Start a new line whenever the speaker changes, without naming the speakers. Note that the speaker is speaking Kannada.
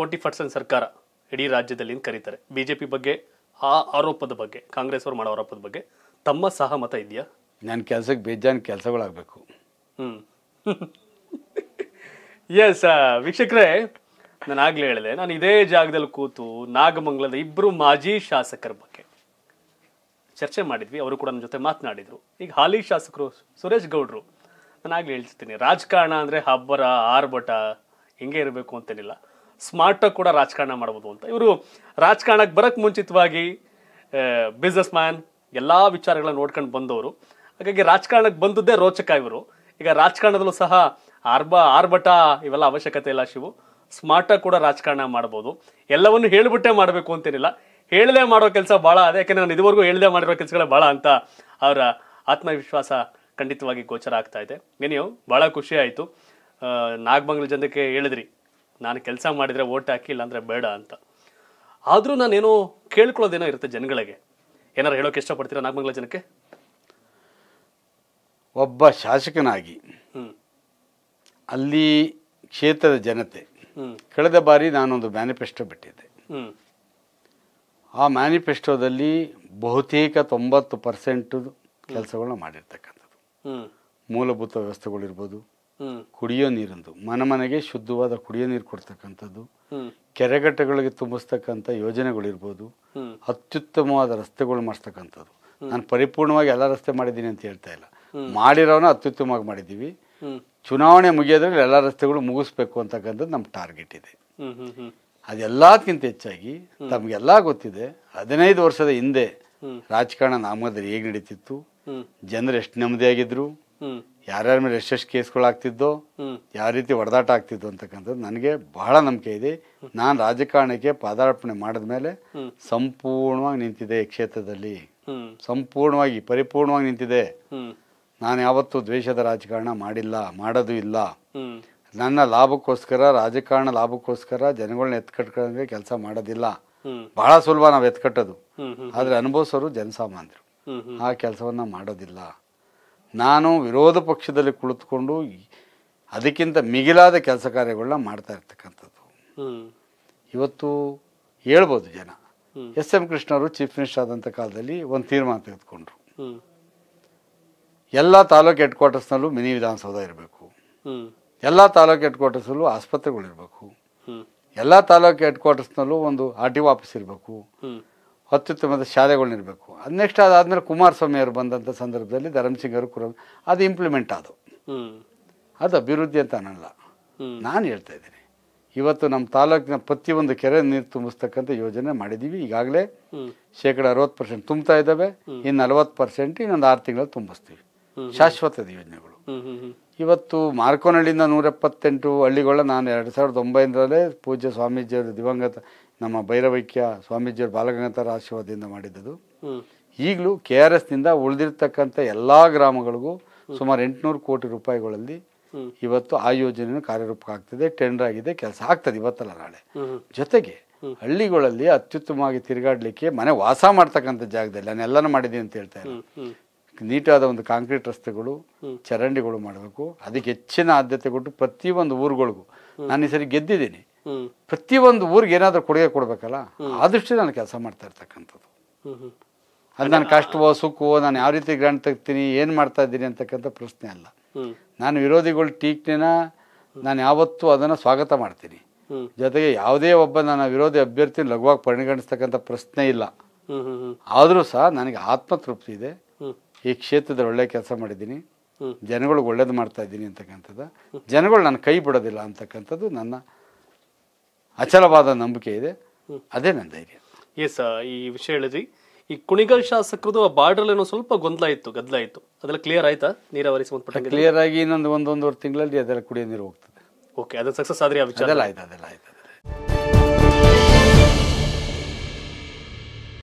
ಫೋರ್ಟಿ ಪರ್ಸೆಂಟ್ ಸರ್ಕಾರ ಇಡೀ ರಾಜ್ಯದಲ್ಲಿ ಕರೀತಾರೆ ಬಿ ಜೆ ಪಿ ಬಗ್ಗೆ ಆ ಆರೋಪದ ಬಗ್ಗೆ ಕಾಂಗ್ರೆಸ್ ಅವ್ರು ಮಾಡೋ ಆರೋಪದ ಬಗ್ಗೆ ತಮ್ಮ ಸಹಮತ ಇದೆಯಾ
ನನ್ನ ಕೆಲಸಕ್ಕೆ ಬೇಜಾನ್ ಕೆಲಸಗಳಾಗಬೇಕು
ಹ್ಞೂ ಎಸ್ ವೀಕ್ಷಕರೇ ನಾನು ಆಗಲೇ ಹೇಳಿದೆ ನಾನು ಇದೇ ಜಾಗದಲ್ಲಿ ಕೂತು ನಾಗಮಂಗಲದ ಇಬ್ಬರು ಮಾಜಿ ಶಾಸಕರ ಬಗ್ಗೆ ಚರ್ಚೆ ಮಾಡಿದ್ವಿ ಅವರು ಕೂಡ ನನ್ನ ಜೊತೆ ಮಾತನಾಡಿದರು ಈಗ ಹಾಲಿ ಶಾಸಕರು ಸುರೇಶ್ ಗೌಡ್ರು ನಾನು ಆಗ್ಲೇ ಹೇಳ್ತೀನಿ ರಾಜಕಾರಣ ಅಂದರೆ ಹಬ್ಬರ ಆರ್ಭಟ ಹಿಂಗೆ ಇರಬೇಕು ಅಂತೇನಿಲ್ಲ ಸ್ಮಾರ್ಟಾಗಿ ಕೂಡ ರಾಜಕಾರಣ ಮಾಡ್ಬೋದು ಅಂತ ಇವರು ರಾಜಕಾರಣಕ್ಕೆ ಬರೋಕ್ಕೆ ಮುಂಚಿತವಾಗಿ ಬಿಸ್ನೆಸ್ ಮ್ಯಾನ್ ಎಲ್ಲ ವಿಚಾರಗಳನ್ನ ನೋಡ್ಕೊಂಡು ಬಂದವರು ಹಾಗಾಗಿ ರಾಜಕಾರಣಕ್ಕೆ ಬಂದದ್ದೇ ರೋಚಕ ಇವರು ಈಗ ರಾಜಕಾರಣದಲ್ಲೂ ಸಹ ಆರ್ಬ ಆರ್ಭಟ ಇವೆಲ್ಲ ಅವಶ್ಯಕತೆ ಇಲ್ಲ ಶಿವು ಸ್ಮಾರ್ಟಾಗಿ ಕೂಡ ರಾಜಕಾರಣ ಮಾಡ್ಬೋದು ಎಲ್ಲವನ್ನು ಹೇಳಿಬಿಟ್ಟೆ ಮಾಡಬೇಕು ಅಂತೇನಿಲ್ಲ ಹೇಳದೆ ಮಾಡೋ ಕೆಲಸ ಭಾಳ ಅದೇ ಯಾಕೆಂದರೆ ನಾನು ಇದುವರೆಗೂ ಹೇಳದೆ ಮಾಡಿರೋ ಕೆಲಸಗಳೇ ಭಾಳ ಅಂತ ಅವರ ಆತ್ಮವಿಶ್ವಾಸ ಖಂಡಿತವಾಗಿ ಗೋಚರ ಆಗ್ತಾ ಇದೆ ನೀವು ಭಾಳ ಖುಷಿ ಆಯಿತು ನಾಗಮಂಗಲ ಜನಕ್ಕೆ ಹೇಳಿದ್ರಿ ನಾನು ಕೆಲಸ ಮಾಡಿದರೆ ಓಟ್ ಹಾಕಿ ಇಲ್ಲಾಂದರೆ ಬೇಡ ಅಂತ ಆದರೂ ನಾನೇನೋ ಕೇಳ್ಕೊಳ್ಳೋದೇನೋ ಇರುತ್ತೆ ಜನಗಳಿಗೆ ಏನಾರು ಹೇಳೋಕೆ ಇಷ್ಟಪಡ್ತೀರಾ ನಾಗಮಂಗಲ ಜನಕ್ಕೆ
ಒಬ್ಬ ಶಾಸಕನಾಗಿ ಅಲ್ಲಿ ಕ್ಷೇತ್ರದ ಜನತೆ ಕಳೆದ ಬಾರಿ ನಾನೊಂದು ಮ್ಯಾನಿಫೆಸ್ಟೋ ಬಿಟ್ಟಿದ್ದೆ ಆ ಮ್ಯಾನಿಫೆಸ್ಟೋದಲ್ಲಿ ಬಹುತೇಕ ತೊಂಬತ್ತು ಪರ್ಸೆಂಟು ಕೆಲಸಗಳನ್ನ ಮಾಡಿರ್ತಕ್ಕಂಥದ್ದು ಮೂಲಭೂತ ವ್ಯವಸ್ಥೆಗಳಿರ್ಬೋದು ಕುಡಿಯೋ ನೀರಿಂದು ಮನೆ ಮನೆಗೆ ಶುದ್ಧವಾದ ಕುಡಿಯೋ ನೀರು ಕೊಡ್ತಕ್ಕಂಥದ್ದು ಕೆರೆಗಟ್ಟೆಗಳಿಗೆ ತುಂಬಿಸ್ತಕ್ಕಂಥ ಯೋಜನೆಗಳಿರ್ಬೋದು ಅತ್ಯುತ್ತಮವಾದ ರಸ್ತೆಗಳು ಮಾಡಿಸ್ತಕ್ಕಂಥದ್ದು ನಾನು ಪರಿಪೂರ್ಣವಾಗಿ ಎಲ್ಲ ರಸ್ತೆ ಮಾಡಿದ್ದೀನಿ ಅಂತ ಹೇಳ್ತಾ ಇಲ್ಲ ಮಾಡಿರೋನ ಅತ್ಯುತ್ತಮವಾಗಿ ಮಾಡಿದ್ದೀವಿ ಚುನಾವಣೆ ಮುಗಿಯೋದ್ರಲ್ಲಿ ಎಲ್ಲ ರಸ್ತೆಗಳು ಮುಗಿಸ್ಬೇಕು ಅಂತಕ್ಕಂಥದ್ದು ನಮ್ಮ ಟಾರ್ಗೆಟ್ ಇದೆ ಅದೆಲ್ಲದಕ್ಕಿಂತ ಹೆಚ್ಚಾಗಿ ತಮಗೆಲ್ಲ ಗೊತ್ತಿದೆ ಹದಿನೈದು ವರ್ಷದ ಹಿಂದೆ ರಾಜಕಾರಣ ನಾಮದಲ್ಲಿ ಹೇಗೆ ನಡೀತಿತ್ತು ಜನರು ಎಷ್ಟು ನೆಮ್ಮದಿಯಾಗಿದ್ರು ಯಾರ್ಯಾರ ಮೇಲೆ ಎಷ್ಟೆಷ್ಟು ಕೇಸ್ಗಳಾಗ್ತಿದ್ದು ಯಾವ ರೀತಿ ಹೊಡೆದಾಟ ಆಗ್ತಿದ್ದು ಅಂತಕ್ಕಂಥದ್ದು ನನಗೆ ಬಹಳ ನಂಬಿಕೆ ಇದೆ ನಾನು ರಾಜಕಾರಣಕ್ಕೆ ಪಾದಾರ್ಪಣೆ ಮಾಡಿದ ಮೇಲೆ ಸಂಪೂರ್ಣವಾಗಿ ನಿಂತಿದೆ ಈ ಕ್ಷೇತ್ರದಲ್ಲಿ ಸಂಪೂರ್ಣವಾಗಿ ಪರಿಪೂರ್ಣವಾಗಿ ನಿಂತಿದೆ ನಾನು ಯಾವತ್ತೂ ದ್ವೇಷದ ರಾಜಕಾರಣ ಮಾಡಿಲ್ಲ ಮಾಡೋದು ಇಲ್ಲ ನನ್ನ ಲಾಭಕ್ಕೋಸ್ಕರ ರಾಜಕಾರಣ ಲಾಭಕ್ಕೋಸ್ಕರ ಜನಗಳನ್ನ ಎತ್ಕಟ್ಕೊಂಡ್ರೆ ಕೆಲಸ ಮಾಡೋದಿಲ್ಲ ಬಹಳ ಸುಲಭ ನಾವು ಎತ್ಕಟ್ಟೋದು ಆದರೆ ಅನುಭವಿಸೋರು ಜನಸಾಮಾನ್ಯರು ಆ ಕೆಲಸವನ್ನ ಮಾಡೋದಿಲ್ಲ ನಾನು ವಿರೋಧ ಪಕ್ಷದಲ್ಲಿ ಕುಳಿತುಕೊಂಡು ಅದಕ್ಕಿಂತ ಮಿಗಿಲಾದ ಕೆಲಸ ಕಾರ್ಯಗಳನ್ನ ಮಾಡ್ತಾ ಇರ್ತಕ್ಕಂಥದ್ದು ಇವತ್ತು ಹೇಳ್ಬೋದು ಜನ ಎಸ್ ಎಂ ಕೃಷ್ಣವರು ಚೀಫ್ ಮಿನಿಸ್ಟರ್ ಆದಂಥ ಕಾಲದಲ್ಲಿ ಒಂದು ತೀರ್ಮಾನ ತೆಗೆದುಕೊಂಡ್ರು ಎಲ್ಲ ತಾಲೂಕು ಹೆಡ್ ಕ್ವಾರ್ಟರ್ಸ್ನಲ್ಲೂ ಮಿನಿ ವಿಧಾನಸೌಧ ಇರಬೇಕು ಎಲ್ಲ ತಾಲೂಕು ಹೆಡ್ ಕ್ವಾರ್ಟರ್ಸಲ್ಲೂ ಆಸ್ಪತ್ರೆಗಳಿರಬೇಕು ಎಲ್ಲ ತಾಲೂಕು ಹೆಡ್ ಕ್ವಾರ್ಟರ್ಸ್ನಲ್ಲೂ ಒಂದು ಆರ್ ಟಿ ಒ ಆಫೀಸ್ ಇರಬೇಕು ಅತ್ಯುತ್ತಮದ ಶಾಲೆಗಳನ್ನಿರಬೇಕು ಅದು ನೆಕ್ಸ್ಟ್ ಅದಾದಮೇಲೆ ಅವರು ಬಂದಂಥ ಸಂದರ್ಭದಲ್ಲಿ ಧರ್ಮಸಿಂಗ್ ಅವರು ಕೂಡ ಅದು ಇಂಪ್ಲಿಮೆಂಟ್ ಅದು ಅದು ಅಭಿವೃದ್ಧಿ ಅಂತ ಅನ್ನಲ್ಲ
ನಾನು ಹೇಳ್ತಾ ಇದ್ದೀನಿ
ಇವತ್ತು ನಮ್ಮ ತಾಲೂಕಿನ ಪ್ರತಿಯೊಂದು ಕೆರೆ ನೀರು ತುಂಬಿಸ್ತಕ್ಕಂಥ ಯೋಜನೆ ಮಾಡಿದ್ದೀವಿ ಈಗಾಗಲೇ ಶೇಕಡ ಅರವತ್ತು ಪರ್ಸೆಂಟ್ ತುಂಬ್ತಾ ಇದ್ದಾವೆ ಇನ್ನು ನಲವತ್ತು ಪರ್ಸೆಂಟ್ ಇನ್ನೊಂದು ಆರು ತಿಂಗಳಲ್ಲಿ ತುಂಬಿಸ್ತೀವಿ ಶಾಶ್ವತದ ಯೋಜನೆಗಳು ಇವತ್ತು ಮಾರ್ಕೋನಹಳ್ಳಿಯಿಂದ ನೂರ ಎಪ್ಪತ್ತೆಂಟು ಹಳ್ಳಿಗಳನ್ನ ನಾನು ಎರಡು ಸಾವಿರದ ಒಂಬೈನರಲ್ಲೇ ಪೂಜ್ಯ ಸ್ವಾಮೀಜಿಯವರು ದಿವಂಗತ ನಮ್ಮ ಭೈರವೈಕ್ಯ ಸ್ವಾಮೀಜಿಯವರು ಬಾಲಗಂಗಾಧರ ಆಶೀರ್ವಾದದಿಂದ ಮಾಡಿದ್ದದು ಈಗಲೂ ಕೆ ಆರ್ ಎಸ್ನಿಂದ ಉಳಿದಿರ್ತಕ್ಕಂಥ ಎಲ್ಲ ಗ್ರಾಮಗಳಿಗೂ ಸುಮಾರು ಎಂಟುನೂರು ಕೋಟಿ ರೂಪಾಯಿಗಳಲ್ಲಿ ಇವತ್ತು ಆ ಯೋಜನೆಯನ್ನು ಕಾರ್ಯರೂಪಕ್ಕೆ ಆಗ್ತದೆ ಟೆಂಡರ್ ಆಗಿದೆ ಕೆಲಸ ಆಗ್ತದೆ ಇವತ್ತಲ್ಲ ನಾಳೆ ಜೊತೆಗೆ ಹಳ್ಳಿಗಳಲ್ಲಿ ಅತ್ಯುತ್ತಮವಾಗಿ ತಿರುಗಾಡಲಿಕ್ಕೆ ಮನೆ ವಾಸ ಮಾಡ್ತಕ್ಕಂಥ ಜಾಗದಲ್ಲಿ ನಾನು ಎಲ್ಲನೂ ಮಾಡಿದ್ದೀನಿ ಅಂತ ಹೇಳ್ತಾ ಇಲ್ಲ ನೀಟಾದ ಒಂದು ಕಾಂಕ್ರೀಟ್ ರಸ್ತೆಗಳು ಚರಂಡಿಗಳು ಮಾಡಬೇಕು ಅದಕ್ಕೆ ಹೆಚ್ಚಿನ ಆದ್ಯತೆ ಕೊಟ್ಟು ಪ್ರತಿಯೊಂದು ಊರುಗಳಿಗೂ ನಾನು ಈ ಸರಿ ಗೆದ್ದಿದ್ದೀನಿ ಪ್ರತಿಯೊಂದು ಊರಿಗೆ ಏನಾದರೂ ಕೊಡುಗೆ ಕೊಡಬೇಕಲ್ಲ ಆ ದೃಷ್ಟಿ ನಾನು ಕೆಲಸ ಮಾಡ್ತಾ ಇರ್ತಕ್ಕಂಥದ್ದು ಅದು ನಾನು ಕಷ್ಟವೋ ಸುಖವೋ ನಾನು ಯಾವ ರೀತಿ ಗ್ರಾಂಡ್ ತೆಗ್ತೀನಿ ಏನು ಮಾಡ್ತಾ ಇದ್ದೀನಿ ಅಂತಕ್ಕಂಥ ಪ್ರಶ್ನೆ ಅಲ್ಲ ನಾನು ವಿರೋಧಿಗಳ ಟೀಕ್ನೆನ ನಾನು ಯಾವತ್ತೂ ಅದನ್ನು ಸ್ವಾಗತ ಮಾಡ್ತೀನಿ ಜೊತೆಗೆ ಯಾವುದೇ ಒಬ್ಬ ನನ್ನ ವಿರೋಧಿ ಅಭ್ಯರ್ಥಿ ಲಘುವಾಗಿ ಪರಿಗಣಿಸ್ತಕ್ಕಂಥ ಪ್ರಶ್ನೆ ಇಲ್ಲ ಆದರೂ ಸಹ ನನಗೆ ಆತ್ಮತೃಪ್ತಿ ಇದೆ ಈ ಕ್ಷೇತ್ರದಲ್ಲಿ ಒಳ್ಳೆ ಕೆಲಸ ಮಾಡಿದ್ದೀನಿ ಜನಗಳಿಗೆ ಒಳ್ಳೇದು ಮಾಡ್ತಾ ಇದ್ದೀನಿ ಅಂತಕ್ಕಂಥದ್ದು ಜನಗಳು ನನ್ನ ಕೈ ಬಿಡೋದಿಲ್ಲ ಅಂತಕ್ಕಂಥದ್ದು ನನ್ನ ಅಚಲವಾದ ನಂಬಿಕೆ ಇದೆ ಅದೇ ನನ್ನ ಧೈರ್ಯ
ಎಸ್ ಈ ವಿಷಯ ಹೇಳಿದ್ವಿ ಈ ಕುಣಿಗಲ್ ಶಾಸಕರದು ಬಾರ್ಡರ್ ಏನೋ ಸ್ವಲ್ಪ ಗೊಂದಲ ಇತ್ತು ಗದ್ದಲ ಇತ್ತು ಅದೆಲ್ಲ ಕ್ಲಿಯರ್ ಆಯ್ತಾ ನೀರಾವರಿ ಸಂಬಂಧಪಟ್ಟ ಕ್ಲಿಯರ್
ಆಗಿ ಇನ್ನೊಂದು ಒಂದೊಂದುವರೆ ತಿಂಗಳಲ್ಲಿ ಅದೆಲ್ಲ ಕುಡಿಯೋ ನೀರು ಹೋಗ್ತದೆ
ಓಕೆ ಅದು ಸಕ್ಸಸ್ ಆದ್ರೆ ಆ ವಿಚಾರ ಆಯ್ತು ಅದೆಲ್ಲ ಆಯ್ತು